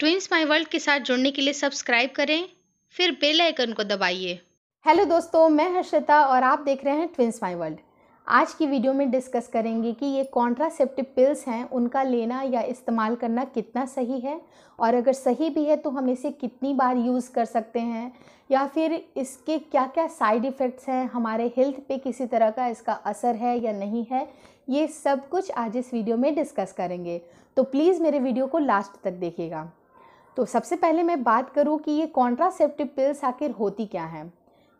twins my world के साथ जुड़ने के लिए सब्सक्राइब करें फिर बेल आइकन को दबाइए हेलो दोस्तों मैं हर्षिता और आप देख रहे हैं ट्विंस माई वर्ल्ड आज की वीडियो में डिस्कस करेंगे कि ये कॉन्ट्रासेप्टिव पिल्स हैं उनका लेना या इस्तेमाल करना कितना सही है और अगर सही भी है तो हम इसे कितनी बार यूज़ कर सकते हैं या फिर इसके क्या क्या साइड इफ़ेक्ट्स हैं हमारे हेल्थ पे किसी तरह का इसका असर है या नहीं है ये सब कुछ आज इस वीडियो में डिस्कस करेंगे तो प्लीज़ मेरे वीडियो को लास्ट तक देखिएगा तो सबसे पहले मैं बात करूँ कि ये कॉन्ट्रासेप्टिव पिल्स आखिर होती क्या हैं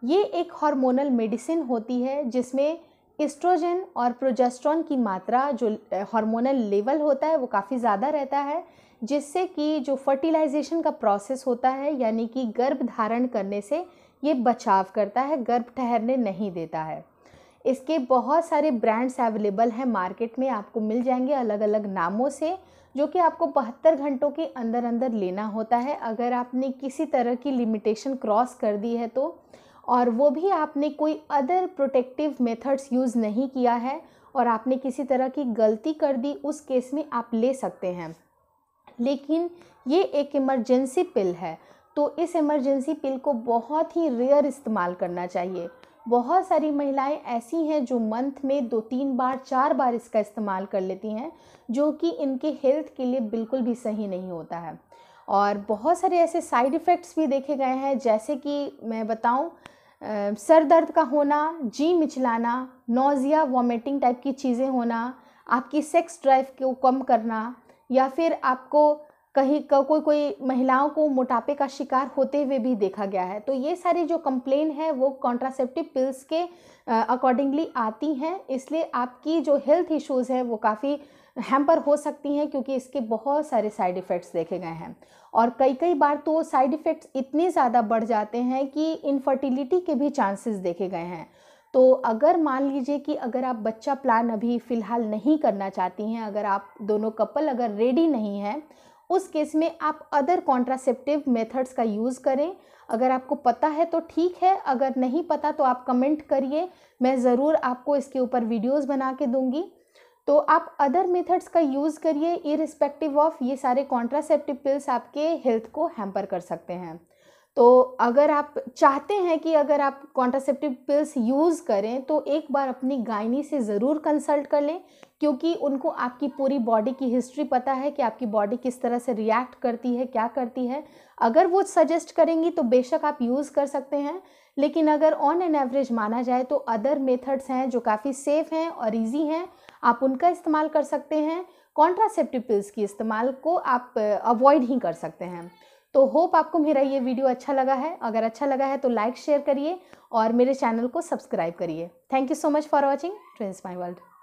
ये एक हार्मोनल मेडिसिन होती है जिसमें एस्ट्रोजन और प्रोजेस्ट्रॉन की मात्रा जो हार्मोनल लेवल होता है वो काफ़ी ज़्यादा रहता है जिससे कि जो फर्टिलाइजेशन का प्रोसेस होता है यानी कि गर्भ धारण करने से ये बचाव करता है गर्भ ठहरने नहीं देता है इसके बहुत सारे ब्रांड्स अवेलेबल हैं मार्केट में आपको मिल जाएंगे अलग अलग नामों से जो कि आपको बहत्तर घंटों के अंदर अंदर लेना होता है अगर आपने किसी तरह की लिमिटेशन क्रॉस कर दी है तो और वो भी आपने कोई अदर प्रोटेक्टिव मेथड्स यूज़ नहीं किया है और आपने किसी तरह की गलती कर दी उस केस में आप ले सकते हैं लेकिन ये एक इमरजेंसी पिल है तो इस इमरजेंसी पिल को बहुत ही रेयर इस्तेमाल करना चाहिए बहुत सारी महिलाएं ऐसी हैं जो मंथ में दो तीन बार चार बार इसका इस्तेमाल कर लेती हैं जो कि इनके हेल्थ के लिए बिल्कुल भी सही नहीं होता है और बहुत सारे ऐसे साइड इफ़ेक्ट्स भी देखे गए हैं जैसे कि मैं बताऊं सर दर्द का होना जी मिचलाना नोज़िया वॉमिटिंग टाइप की चीज़ें होना आपकी सेक्स ड्राइव को कम करना या फिर आपको कहीं कोई कोई महिलाओं को मोटापे का शिकार होते हुए भी देखा गया है तो ये सारी जो कंप्लेन है वो कॉन्ट्रासेप्टिव पिल्स के अकॉर्डिंगली आती हैं इसलिए आपकी जो हेल्थ इश्यूज़ है वो काफ़ी हैम्पर हो सकती हैं क्योंकि इसके बहुत सारे साइड इफ़ेक्ट्स देखे गए हैं और कई कई बार तो साइड इफ़ेक्ट्स इतने ज़्यादा बढ़ जाते हैं कि इनफर्टिलिटी के भी चांसेस देखे गए हैं तो अगर मान लीजिए कि अगर आप बच्चा प्लान अभी फ़िलहाल नहीं करना चाहती हैं अगर आप दोनों कपल अगर रेडी नहीं हैं उस केस में आप अदर कॉन्ट्रासेप्टिव मेथड्स का यूज़ करें अगर आपको पता है तो ठीक है अगर नहीं पता तो आप कमेंट करिए मैं ज़रूर आपको इसके ऊपर वीडियोस बना के दूंगी तो आप अदर मेथड्स का यूज़ करिए इरिस्पेक्टिव ऑफ ये सारे कॉन्ट्रासेप्टिव पिल्स आपके हेल्थ को हैम्पर कर सकते हैं तो अगर आप चाहते हैं कि अगर आप कॉन्ट्रासेप्टिव पिल्स यूज़ करें तो एक बार अपनी गायनी से ज़रूर कंसल्ट कर लें क्योंकि उनको आपकी पूरी बॉडी की हिस्ट्री पता है कि आपकी बॉडी किस तरह से रिएक्ट करती है क्या करती है अगर वो सजेस्ट करेंगी तो बेशक आप यूज़ कर सकते हैं लेकिन अगर ऑन एन एवरेज माना जाए तो अदर मेथड्स हैं जो काफ़ी सेफ़ हैं और ईजी हैं आप उनका इस्तेमाल कर सकते हैं कॉन्ट्रासेप्टिव पिल्स की इस्तेमाल को आप अवॉइड ही कर सकते हैं तो होप आपको मेरा ये वीडियो अच्छा लगा है अगर अच्छा लगा है तो लाइक शेयर करिए और मेरे चैनल को सब्सक्राइब करिए thank you so much for watching trance my world